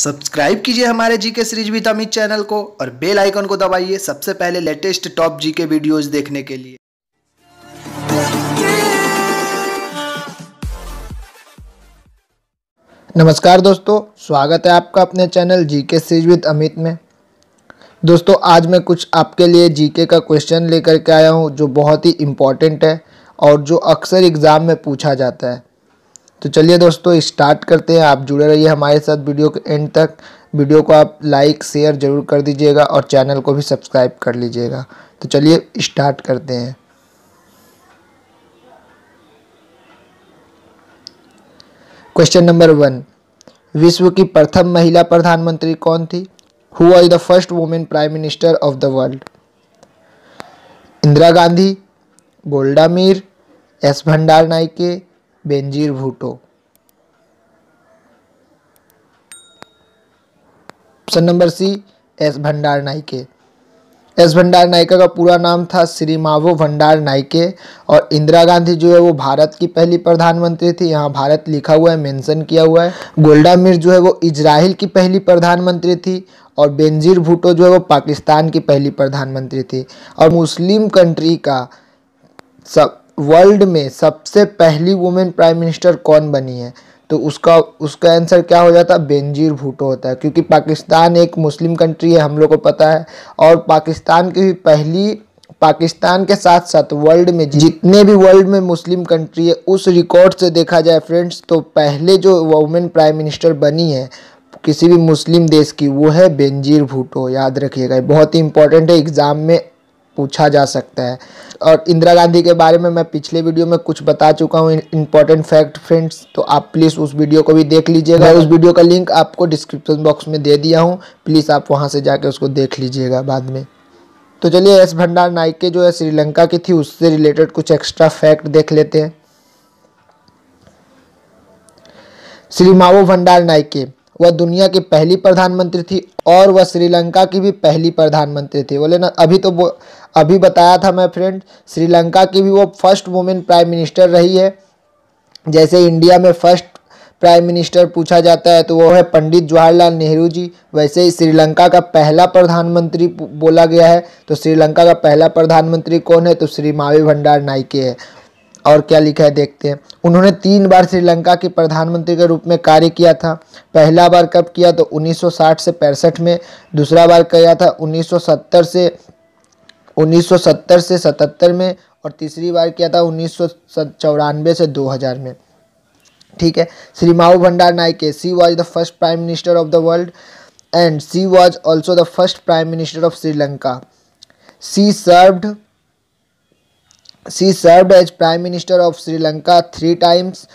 Subscribe कीजिए हमारे GK series with Amit channel को और बेल आइकन को दबाइए सबसे पहले लेटेस्ट टॉप जीके वीडियोस देखने के लिए नमस्कार दोस्तों स्वागत है आपका अपने channel GK series with Amit में दोस्तों आज मैं कुछ आपके लिए जीके का क्वेश्चन लेकर के आया हूँ जो बहुत ही इम्पॉर्टेंट है और जो अक्सर एग्ज़ाम में पूछा जाता है तो चलिए दोस्तों स्टार्ट करते हैं आप जुड़े रहिए हमारे साथ वीडियो के एंड तक वीडियो को आप लाइक शेयर ज़रूर कर दीजिएगा और चैनल को भी सब्सक्राइब कर लीजिएगा तो चलिए स्टार्ट करते हैं क्वेश्चन नंबर वन विश्व की प्रथम महिला प्रधानमंत्री कौन थी who are the first women prime minister of the world Indira Gandhi Golda Meir S Bandaranaike Benazir Bhutto option number C S Bandaranaike S Bandaranaike का पूरा नाम था श्रीमावो भंडार नाइके और इंदिरा गांधी जो है वो भारत की पहली प्रधानमंत्री थी यहाँ भारत लिखा हुआ है मेंशन किया हुआ है गोल्डा मिर जो है वो इजराइल की पहली प्रधानमंत्री थी और बेंजीर भुटो जो है वो पाकिस्तान की पहली प्रधानमंत्री थी और मुस्लिम कंट्री का सब वर्ल्ड में सबसे पहली वुमेन प्राइम मिनिस्टर कौन बनी है तो उसका उसका आंसर क्या हो जाता है बेनजीर भुटो होता है क्योंकि पाकिस्तान एक मुस्लिम कंट्री है हम लोग को पता है और पाकिस्तान की भी पहली पाकिस्तान के साथ साथ वर्ल्ड में जितने भी वर्ल्ड में मुस्लिम कंट्री है उस रिकॉर्ड से देखा जाए फ्रेंड्स तो पहले जो वुमेन प्राइम मिनिस्टर बनी है किसी भी मुस्लिम देश की वो है बेनजीर भुटो याद रखिएगा बहुत ही इंपॉर्टेंट है एग्ज़ाम में पूछा जा सकता है और इंदिरा गांधी के बारे में मैं पिछले वीडियो में कुछ बता चुका हूँ इंपॉर्टेंट फैक्ट फ्रेंड्स तो आप प्लीज़ उस वीडियो को भी देख लीजिएगा उस वीडियो का लिंक आपको डिस्क्रिप्शन बॉक्स में दे दिया हूँ प्लीज़ आप वहाँ से जाके उसको देख लीजिएगा बाद में तो चलिए एस भंडार नाइक के जो है श्रीलंका की थी उससे रिलेटेड कुछ एक्स्ट्रा फैक्ट देख लेते हैं श्री माओ भंडार नाइके वह दुनिया की पहली प्रधानमंत्री थी और वह श्रीलंका की भी पहली प्रधानमंत्री थी बोले ना अभी तो अभी बताया था मैं फ्रेंड श्रीलंका की भी वो फर्स्ट वुमेन प्राइम मिनिस्टर रही है जैसे इंडिया में फर्स्ट प्राइम मिनिस्टर पूछा जाता है तो वो है पंडित जवाहरलाल नेहरू जी वैसे ही श्रीलंका का पहला प्रधानमंत्री बोला गया है तो श्रीलंका का पहला प्रधानमंत्री कौन है तो श्री मावी भंडार नाइके है और क्या लिखा है देखते हैं उन्होंने तीन बार श्रीलंका के प्रधानमंत्री के रूप में कार्य किया था पहला बार कब किया तो 1960 से पैंसठ में दूसरा बार किया था 1970 से 1970 से 77 में और तीसरी बार किया था उन्नीस से 2000 में ठीक है Sirimavo Bandaranaike she was the first prime minister of the world and she was also the first prime minister of Sri Lanka she served she served as prime minister of Sri Lanka three times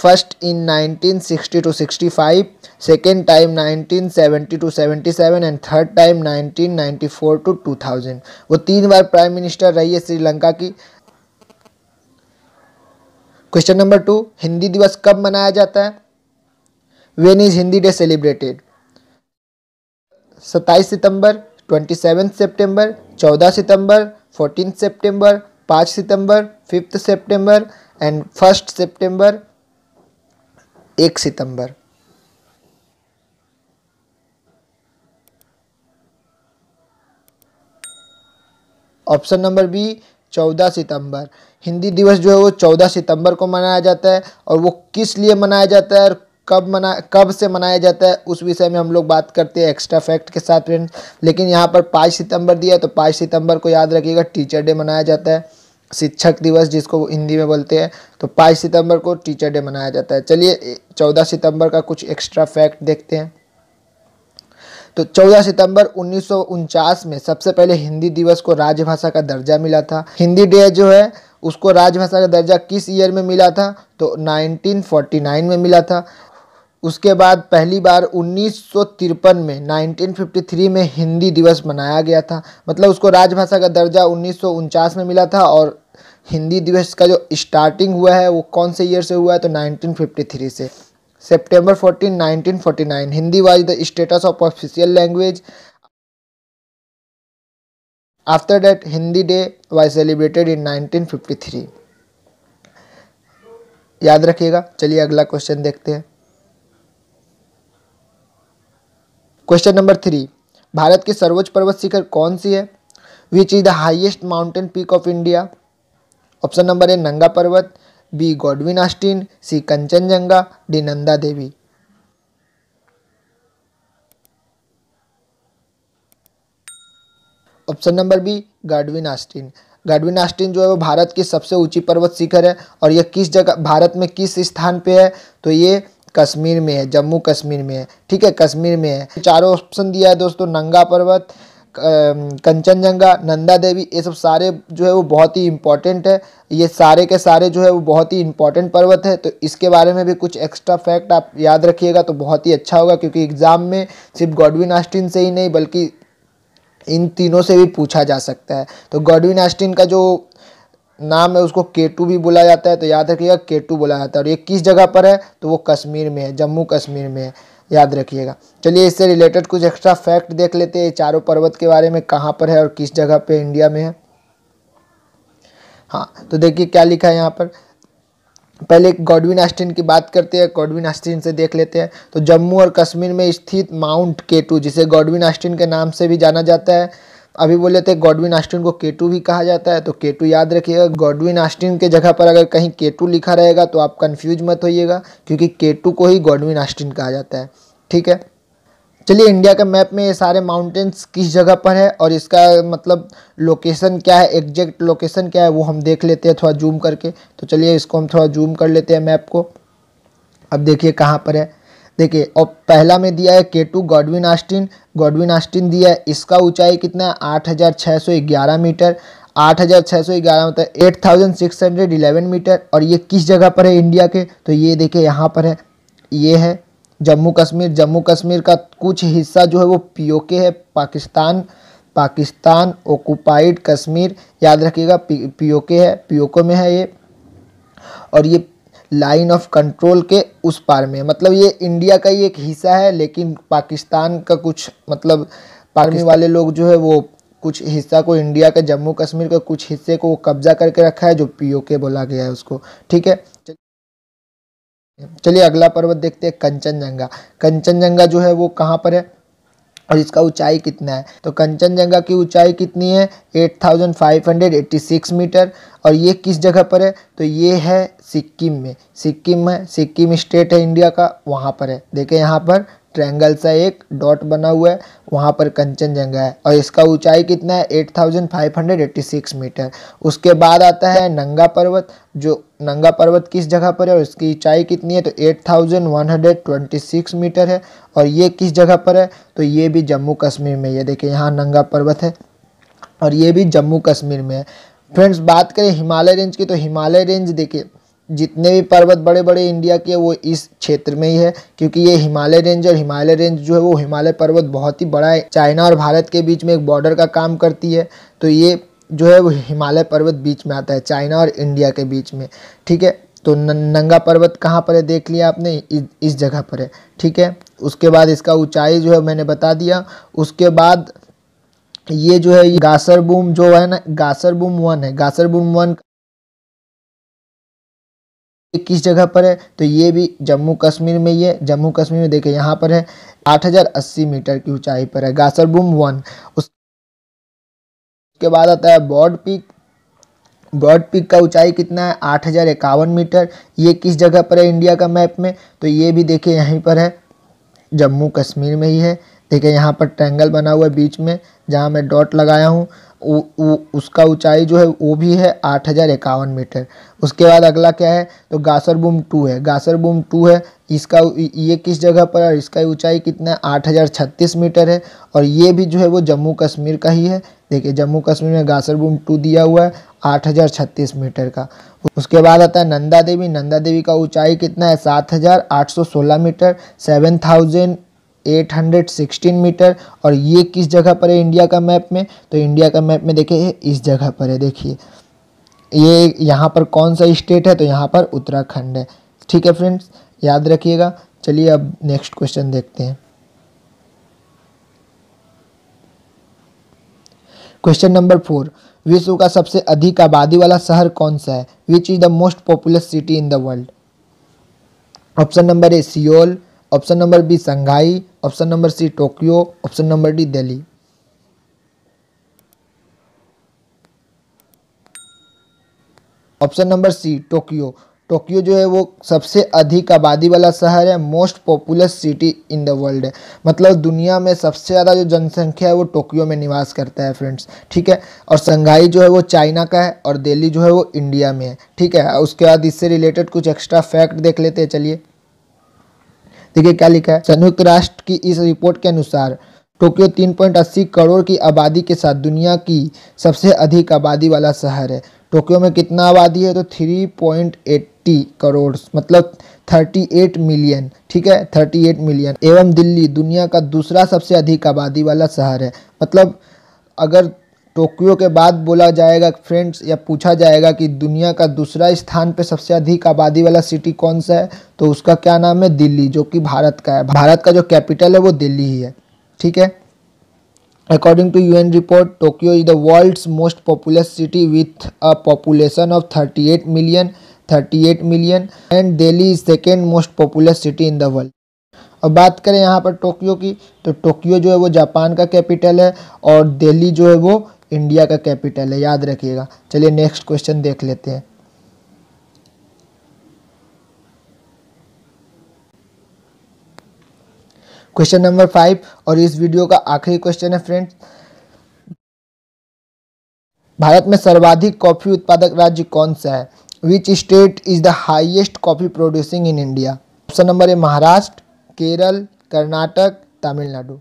first in nineteen sixty to sixty five second time nineteen seventy to seventy seven and third time nineteen ninety four to two thousand वो तीन बार prime minister रही है श्रीलंका की question number two Hindi दिवस कब मनाया जाता है when is Hindi day celebrated सत्ताईस सितंबर ट्वेंटी सेवन सेप्टेम्बर चौदह सितंबर फोर्टीन सेप्टेम्बर पाँच सितंबर फिफ्थ सितंबर एंड फर्स्ट सितंबर एक सितंबर ऑप्शन नंबर बी चौदह सितंबर हिंदी दिवस जो है वो चौदह सितंबर को मनाया जाता है और वो किस लिए मनाया जाता है और कब मना कब से मनाया जाता है उस विषय में हम लोग बात करते हैं एक्स्ट्रा फैक्ट के साथ फ्रेंड लेकिन यहाँ पर पाँच सितंबर दिया है तो पाँच सितंबर को याद रखिएगा टीचर डे मनाया जाता है शिक्षक दिवस जिसको हिंदी में बोलते हैं तो पाँच सितंबर को टीचर डे मनाया जाता है चलिए चौदह सितंबर का कुछ एक्स्ट्रा फैक्ट देखते हैं तो चौदह सितंबर उन्नीस में सबसे पहले हिंदी दिवस को राजभाषा का दर्जा मिला था हिंदी डे जो है उसको राजभाषा का दर्जा किस ईयर में मिला था तो 1949 में मिला था उसके बाद पहली बार उन्नीस में 1953 में हिंदी दिवस मनाया गया था मतलब उसको राजभाषा का दर्जा उन्नीस में मिला था और हिंदी दिवस का जो स्टार्टिंग हुआ है वो कौन से ईयर से हुआ है तो 1953 से सितंबर 14 1949 Hindi was the status of official language after that Hindi day was celebrated in 1953 याद रखिएगा चलिए अगला क्वेश्चन देखते हैं क्वेश्चन नंबर थ्री भारत की सर्वोच्च पर्वत शिखर कौन सी है which is the highest mountain peak of India option number A Nanga Parbat B Godwin Austen C Kangchenjunga D Nanda Devi option number B Godwin Austen Godwin Austen जो है वो भारत की सबसे ऊंची पर्वत शिखर है और यह किस जगह भारत में किस स्थान पे है तो ये कश्मीर में है जम्मू कश्मीर में है ठीक है कश्मीर में है चारों ऑप्शन दिया है दोस्तों नंगा पर्वत कंचनजंगा नंदा देवी ये सब सारे जो है वो बहुत ही इम्पॉर्टेंट है ये सारे के सारे जो है वो बहुत ही इम्पॉर्टेंट पर्वत है तो इसके बारे में भी कुछ एक्स्ट्रा फैक्ट आप याद रखिएगा तो बहुत ही अच्छा होगा क्योंकि एग्ज़ाम में सिर्फ गॉडविन आस्टिन से ही नहीं बल्कि इन तीनों से भी पूछा जा सकता है तो गॉडविन आस्टिन का जो नाम है उसको केटू भी बोला जाता है तो याद रखिएगा केटू बोला जाता है और ये किस जगह पर है तो वो कश्मीर में है जम्मू कश्मीर में है याद रखिएगा चलिए इससे रिलेटेड कुछ एक्स्ट्रा फैक्ट देख लेते हैं चारों पर्वत के बारे में कहाँ पर है और किस जगह पे इंडिया में है हाँ तो देखिए क्या लिखा है यहाँ पर पहले गॉडविन आस्टिन की बात करते हैं गॉडविन आस्टिन से देख लेते हैं तो जम्मू और कश्मीर में स्थित माउंट केटू जिसे गॉडविन आस्टिन के नाम से भी जाना जाता है अभी बोले थे गॉडविन आस्टिन को केटू भी कहा जाता है तो केटू याद रखिएगा गॉडविन आस्टिन के जगह पर अगर कहीं केटू लिखा रहेगा तो आप कन्फ्यूज मत होइएगा क्योंकि केटू को ही गॉडविन आस्टिन कहा जाता है ठीक है चलिए इंडिया के मैप में ये सारे माउंटेन्स किस जगह पर है और इसका मतलब लोकेशन क्या है एग्जैक्ट लोकेशन क्या है वो हम देख लेते हैं थोड़ा जूम करके तो चलिए इसको हम थोड़ा जूम कर लेते हैं मैप को अब देखिए कहाँ पर है देखिए और पहला में दिया है K two Godwin Austen Godwin Austen दिया है इसका ऊंचाई कितना है आठ हज़ार छः सौ ग्यारह मीटर आठ हज़ार छः सौ ग्यारह मतलब eight thousand six hundred eleven metre और ये किस जगह पर है इंडिया के तो ये देखिए यहाँ पर है ये है जम्मू कश्मीर जम्मू कश्मीर का कुछ हिस्सा जो है वो पीओके है पाकिस्तान पाकिस्तान ओकुपाइड कश्मीर याद रखिएगा पीओके है पीओके में है ये और ये लाइन ऑफ कंट्रोल के उस पार में मतलब ये इंडिया का ही एक हिस्सा है लेकिन पाकिस्तान का कुछ मतलब आर्मी वाले लोग जो है वो कुछ हिस्सा को इंडिया के जम्मू कश्मीर का कुछ हिस्से को कब्जा करके रखा है जो पीओके बोला गया है उसको ठीक है चलिए अगला पर्वत देखते हैं कंचनजंगा कंचनजंगा जो है वो कहाँ पर है और इसका ऊंचाई कितना है तो कंचनजंगा की ऊंचाई कितनी है 8586 मीटर और ये किस जगह पर है तो ये है सिक्किम में सिक्किम में सिक्किम स्टेट है इंडिया का वहाँ पर है देखें यहाँ पर ट्रैंगल सा एक डॉट बना हुआ है वहाँ पर कंचनजंगा है और इसका ऊंचाई कितना है 8586 मीटर उसके बाद आता है नंगा पर्वत जो नंगा पर्वत किस जगह पर है और इसकी ऊंचाई कितनी है तो 8126 मीटर है और ये किस जगह पर है तो ये भी जम्मू कश्मीर में ये देखिए यहाँ नंगा पर्वत है और ये भी जम्मू कश्मीर में है फ्रेंड्स बात करें हिमालय रेंज की तो हिमालय रेंज देखिए जितने भी पर्वत बड़े बड़े इंडिया के वो इस क्षेत्र में ही है क्योंकि ये हिमालय रेंज और हिमालय रेंज जो है वो हिमालय पर्वत बहुत ही बड़ा है चाइना और भारत के बीच में एक बॉर्डर का काम करती है तो ये जो है वो हिमालय पर्वत बीच में आता है चाइना और इंडिया के बीच में ठीक है तो नंगा पर्वत कहाँ पर है देख लिया आपने इस, जगह पर है ठीक है उसके बाद इसका ऊँचाई जो है मैंने बता दिया उसके बाद ये जो है ये गासर बूम जो है ना गासर बूम वन है गासर बूम वन किस जगह पर है तो ये भी जम्मू कश्मीर में ही है जम्मू कश्मीर में देखें यहाँ पर है 8080 मीटर की ऊंचाई पर है गासरबुम वन उसके बाद आता है बॉर्ड पीक बर्ड पिक का ऊंचाई कितना है आठ हज़ार इक्यावन मीटर ये किस जगह पर है इंडिया का मैप में तो ये भी देखिए यहीं पर है जम्मू कश्मीर में ही है देखिए यहाँ पर ट्रैंगल बना हुआ है बीच में जहाँ मैं डॉट लगाया हूँ उ, उ, उसका ऊंचाई जो है वो भी है आठ हज़ार इक्यावन मीटर उसके बाद अगला क्या है तो बूम टू है बूम टू है इसका ये किस जगह पर है इसका ऊंचाई कितना है आठ हज़ार छत्तीस मीटर है और ये भी जो है वो जम्मू कश्मीर का ही है देखिए जम्मू कश्मीर में बूम टू दिया हुआ है आठ हज़ार छत्तीस मीटर का उसके बाद आता है नंदा देवी नंदा देवी का ऊंचाई कितना है सात हज़ार आठ सौ सोलह मीटर सेवन थाउजेंड 816 मीटर और ये किस जगह पर है इंडिया का मैप में तो इंडिया का मैप में देखिए इस जगह पर है देखिए ये यहाँ पर कौन सा स्टेट है तो यहाँ पर उत्तराखंड है ठीक है फ्रेंड्स याद रखिएगा चलिए अब नेक्स्ट क्वेश्चन देखते हैं क्वेश्चन नंबर फोर विश्व का सबसे अधिक आबादी वाला शहर कौन सा है which is the most popular city in the world option number A Seoul option number B Shanghai option number C Tokyo option number D Delhi option number C Tokyo Tokyo जो है वो सबसे अधिक आबादी वाला शहर है most popular city in the world मतलब दुनिया में सबसे ज़्यादा जो जनसंख्या है वो टोक्यो में निवास करता है फ्रेंड्स ठीक है और संघाई जो है वो चाइना का है और दिल्ली जो है वो इंडिया में है ठीक है उसके बाद इससे रिलेटेड कुछ एक्स्ट्रा फैक्ट देख लेते हैं चलिए देखिए क्या लिखा है संयुक्त राष्ट्र की इस रिपोर्ट के अनुसार टोक्यो 3.80 करोड़ की आबादी के साथ दुनिया की सबसे अधिक आबादी वाला शहर है टोक्यो में कितना आबादी है तो 3.80 करोड़ मतलब 38 मिलियन ठीक है 38 मिलियन एवं दिल्ली दुनिया का दूसरा सबसे अधिक आबादी वाला शहर है मतलब अगर टोक्यो के बाद बोला जाएगा फ्रेंड्स या पूछा जाएगा कि दुनिया का दूसरा स्थान पे सबसे अधिक आबादी वाला सिटी कौन सा है तो उसका क्या नाम है दिल्ली जो कि भारत का है भारत का जो कैपिटल है वो दिल्ली ही है ठीक है according to UN report Tokyo is the world's most popular city with a population of eight million eight million and Delhi is second most popular city in the world अब बात करें यहाँ पर टोक्यो की तो टोक्यो जो है वो जापान का कैपिटल है और दिल्ली जो है वो इंडिया का कैपिटल है याद रखिएगा चलिए नेक्स्ट क्वेश्चन देख लेते हैं क्वेश्चन नंबर फाइव और इस वीडियो का आखिरी क्वेश्चन है फ्रेंड्स भारत में सर्वाधिक कॉफी उत्पादक राज्य कौन सा है which state is the highest coffee producing in India option number है Maharashtra Kerala Karnataka Tamil Nadu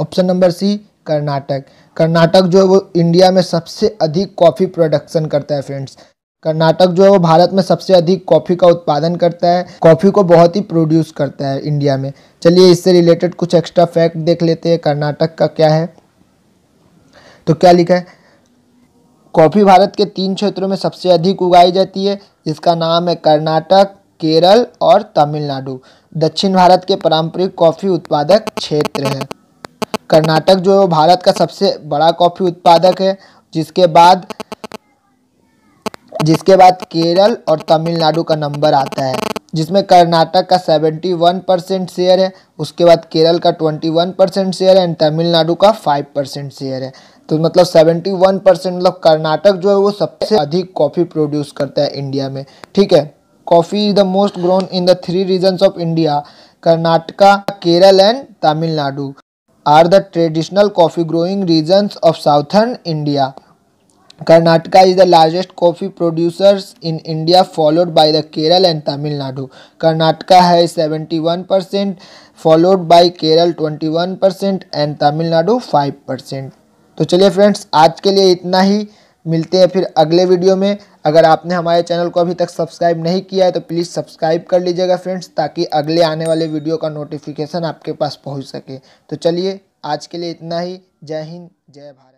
option number C Karnataka Karnataka जो है वो इंडिया में सबसे अधिक कॉफ़ी प्रोडक्शन करता है फ्रेंड्स कर्नाटक जो है वो भारत में सबसे अधिक कॉफ़ी का उत्पादन करता है कॉफ़ी को बहुत ही प्रोड्यूस करता है इंडिया में चलिए इससे रिलेटेड कुछ एक्स्ट्रा फैक्ट देख लेते हैं कर्नाटक का क्या है तो क्या लिखा है कॉफ़ी भारत के तीन क्षेत्रों में सबसे अधिक उगाई जाती है इसका नाम है कर्नाटक केरल और तमिलनाडु दक्षिण भारत के पारंपरिक कॉफ़ी उत्पादक क्षेत्र हैं कर्नाटक जो है भारत का सबसे बड़ा कॉफ़ी उत्पादक है जिसके बाद जिसके बाद केरल और तमिलनाडु का नंबर आता है जिसमें कर्नाटक का 71 परसेंट शेयर है उसके बाद केरल का 21 परसेंट शेयर है एंड तमिलनाडु का 5 परसेंट शेयर है तो मतलब 71 परसेंट मतलब कर्नाटक जो है वो सबसे अधिक कॉफ़ी प्रोड्यूस करता है इंडिया में ठीक है coffee is the most grown in the three regions of India Karnataka Kerala and Tamil Nadu are the traditional coffee growing regions of southern India. Karnataka is the largest coffee producers in India followed by the Kerala and Tamil Nadu. Karnataka has 71% followed by Kerala 21% and Tamil Nadu 5%. तो चलिए friends आज के लिए इतना ही मिलते हैं फिर अगले वीडियो में अगर आपने हमारे चैनल को अभी तक सब्सक्राइब नहीं किया है तो प्लीज़ सब्सक्राइब कर लीजिएगा फ्रेंड्स ताकि अगले आने वाले वीडियो का नोटिफिकेशन आपके पास पहुंच सके तो चलिए आज के लिए इतना ही जय हिंद जय भारत